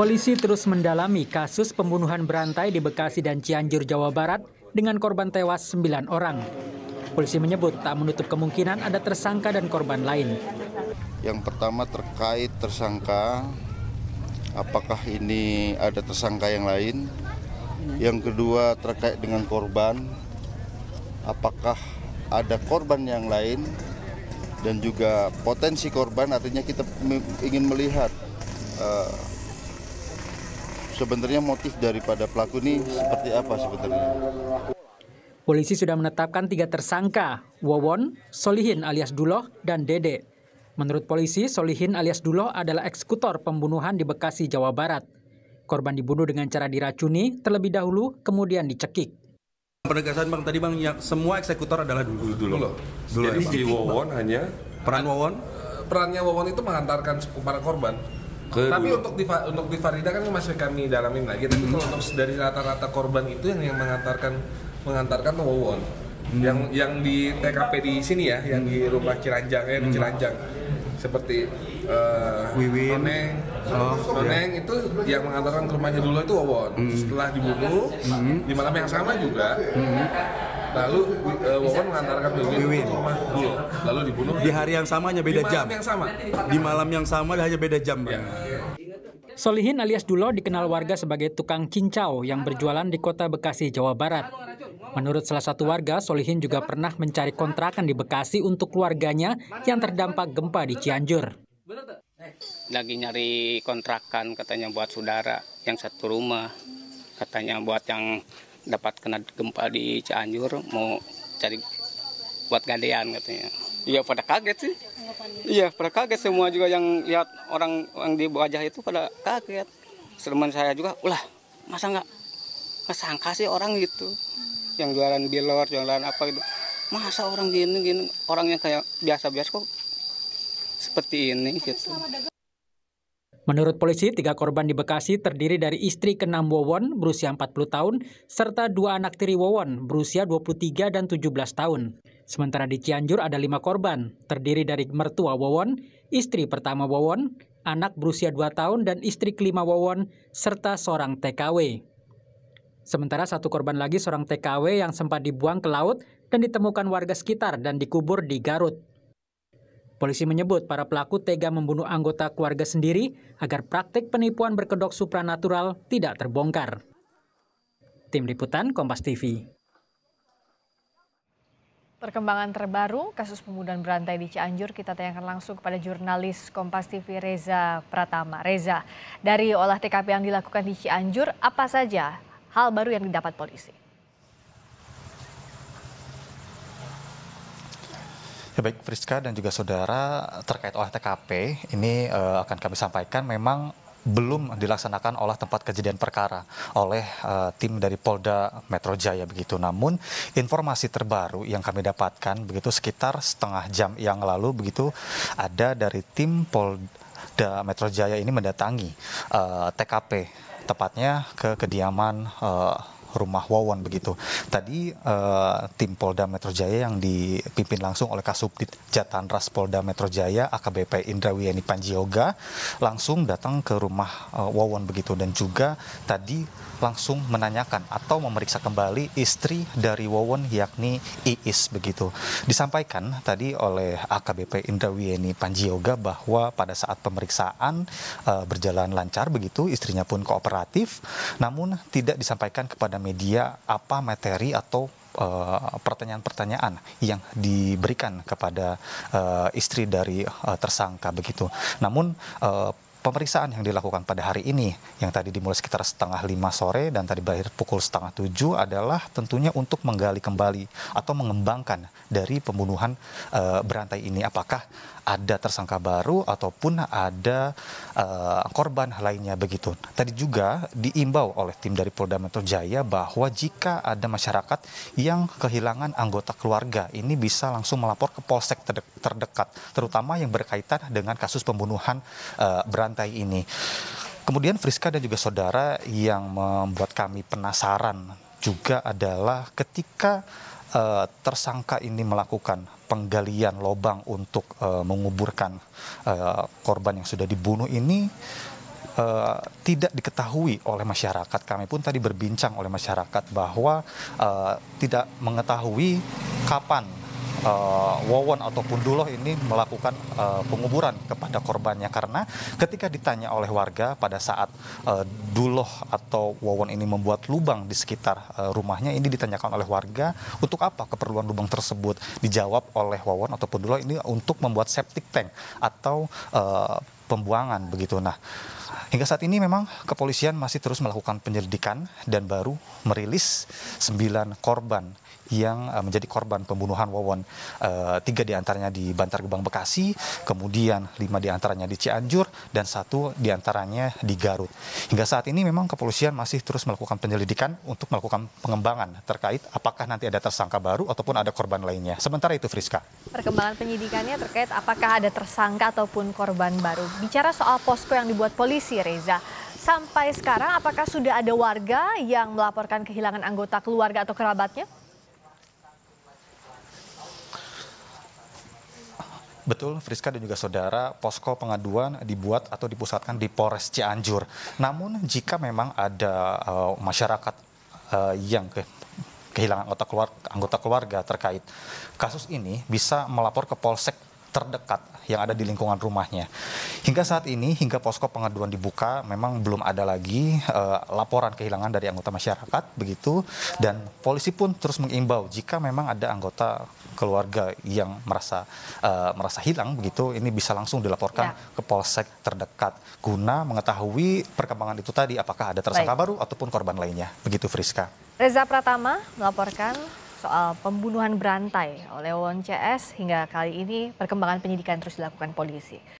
Polisi terus mendalami kasus pembunuhan berantai di Bekasi dan Cianjur, Jawa Barat dengan korban tewas 9 orang. Polisi menyebut tak menutup kemungkinan ada tersangka dan korban lain. Yang pertama terkait tersangka, apakah ini ada tersangka yang lain? Yang kedua terkait dengan korban, apakah ada korban yang lain? Dan juga potensi korban artinya kita ingin melihat eh, sebenarnya motif daripada pelaku ini seperti apa sebenarnya? Polisi sudah menetapkan tiga tersangka, Wawon, Solihin alias Duloh, dan Dede. Menurut polisi, Solihin alias Duloh adalah eksekutor pembunuhan di Bekasi, Jawa Barat. Korban dibunuh dengan cara diracuni terlebih dahulu, kemudian dicekik. Penegasan bang tadi bang, yang semua eksekutor adalah Duloh. Duloh. Duloh. Jadi, Jadi Wawon hanya peran Wawon? Perannya Wawon itu mengantarkan para korban tapi untuk di untuk di Farida kan masih kami dalamin lagi tapi hmm. kalau untuk dari rata-rata korban itu yang yang mengantarkan mengantarkan tuh Wawon hmm. yang yang di TKP di sini ya yang di hmm. rumah Ciranjang ya eh, di hmm. Ciranjang seperti uh, Wiwin Noneng oh, iya. itu yang mengantarkan ke rumahnya dulu itu Wawon hmm. setelah dibunuh hmm. di malam yang sama juga hmm lalu eh, Wawan mengantarkan Wiwin, ke rumah iya. lalu dibunuh di hari yang sama hanya beda jam di malam yang sama hanya beda jam ya. Solihin alias Dulo dikenal warga sebagai tukang cincau yang berjualan di kota Bekasi, Jawa Barat. Menurut salah satu warga, Solihin juga pernah mencari kontrakan di Bekasi untuk keluarganya yang terdampak gempa di Cianjur. Lagi nyari kontrakan katanya buat saudara yang satu rumah, katanya buat yang dapat kena gempa di Cianjur mau cari buat gadean katanya iya pada kaget sih iya pada kaget semua juga yang lihat orang yang di wajah itu pada kaget teman saya juga ulah masa nggak kesangka sih orang gitu yang jualan bilor jualan apa gitu masa orang gini gini orang yang kayak biasa biasa kok seperti ini gitu Menurut polisi, tiga korban di Bekasi terdiri dari istri keenam Wowon berusia 40 tahun, serta dua anak tiri Wowon berusia 23 dan 17 tahun. Sementara di Cianjur ada lima korban, terdiri dari mertua Wowon, istri pertama Wowon, anak berusia 2 tahun dan istri kelima Wowon, serta seorang TKW. Sementara satu korban lagi seorang TKW yang sempat dibuang ke laut dan ditemukan warga sekitar dan dikubur di Garut. Polisi menyebut para pelaku tega membunuh anggota keluarga sendiri agar praktik penipuan berkedok supranatural tidak terbongkar. Tim Liputan Kompas TV. Perkembangan terbaru kasus pembunuhan berantai di Cianjur kita tayangkan langsung kepada jurnalis Kompas TV Reza Pratama. Reza, dari olah TKP yang dilakukan di Cianjur, apa saja hal baru yang didapat polisi? Ya baik Friska dan juga saudara terkait olah TKP ini uh, akan kami sampaikan memang belum dilaksanakan olah tempat kejadian perkara oleh uh, tim dari Polda Metro Jaya begitu. Namun informasi terbaru yang kami dapatkan begitu sekitar setengah jam yang lalu begitu ada dari tim Polda Metro Jaya ini mendatangi uh, eh, TKP tepatnya ke kediaman uh, rumah Wawan begitu. Tadi uh, tim Polda Metro Jaya yang dipimpin langsung oleh Kasubdit Jatanras Polda Metro Jaya AKBP Indra Wiyani Panjioga langsung datang ke rumah uh, eh, Wawon begitu dan juga tadi langsung menanyakan atau memeriksa kembali istri dari Wawan yakni Iis begitu. Disampaikan tadi oleh AKBP Indra Panjioga bahwa pada saat pemeriksaan uh, berjalan lancar begitu, istrinya pun kooperatif, namun tidak disampaikan kepada media apa materi atau eh, pertanyaan-pertanyaan yang diberikan kepada eh, istri dari eh, tersangka begitu. Namun pemeriksaan yang dilakukan pada hari ini yang tadi dimulai sekitar setengah lima sore dan tadi berakhir pukul setengah tujuh adalah tentunya untuk menggali kembali atau mengembangkan dari pembunuhan e, berantai ini apakah ada tersangka baru ataupun ada e, korban lainnya begitu. Tadi juga diimbau oleh tim dari Polda Metro Jaya bahwa jika ada masyarakat yang kehilangan anggota keluarga ini bisa langsung melapor ke polsek terdekat terutama yang berkaitan dengan kasus pembunuhan e, berantai pantai ini. Kemudian Friska dan juga saudara yang membuat kami penasaran juga adalah ketika uh, tersangka ini melakukan penggalian lobang untuk uh, menguburkan uh, korban yang sudah dibunuh ini uh, tidak diketahui oleh masyarakat. Kami pun tadi berbincang oleh masyarakat bahwa uh, tidak mengetahui kapan uh, eh, Wawon ataupun Duloh ini melakukan uh, penguburan kepada korbannya karena ketika ditanya oleh warga pada saat uh, Duloh atau Wawon ini membuat lubang di sekitar uh, rumahnya ini ditanyakan oleh warga untuk apa keperluan lubang tersebut dijawab oleh Wawon ataupun Duloh ini untuk membuat septic tank atau uh, pembuangan begitu nah Hingga saat ini memang kepolisian masih terus melakukan penyelidikan dan baru merilis 9 korban yang eh, menjadi korban pembunuhan Wawon. Eh, tiga diantaranya di Bantar Gebang Bekasi, kemudian lima diantaranya di Cianjur, dan satu diantaranya di Garut. Hingga saat ini memang kepolisian masih terus melakukan penyelidikan untuk melakukan pengembangan terkait apakah nanti ada tersangka baru ataupun ada korban lainnya. Sementara itu Friska. Perkembangan penyidikannya terkait apakah ada tersangka ataupun korban baru. Bicara soal posko yang dibuat polisi, polisi Reza. Sampai sekarang apakah sudah ada warga yang melaporkan kehilangan anggota keluarga atau kerabatnya? Betul, Friska dan juga saudara, posko pengaduan dibuat atau dipusatkan di Polres Cianjur. Namun jika memang ada uh, masyarakat uh, yang ke kehilangan anggota keluarga, anggota keluarga terkait kasus ini bisa melapor ke Polsek terdekat yang ada di lingkungan rumahnya. Hingga saat ini, hingga posko pengaduan dibuka, memang belum ada lagi uh, laporan kehilangan dari anggota masyarakat begitu. Dan polisi pun terus mengimbau jika memang ada anggota keluarga yang merasa uh, merasa hilang begitu, ini bisa langsung dilaporkan ya. ke polsek terdekat guna mengetahui perkembangan itu tadi apakah ada tersangka Baik. baru ataupun korban lainnya. Begitu Friska. Reza Pratama melaporkan soal pembunuhan berantai oleh won cs hingga kali ini perkembangan penyidikan terus dilakukan polisi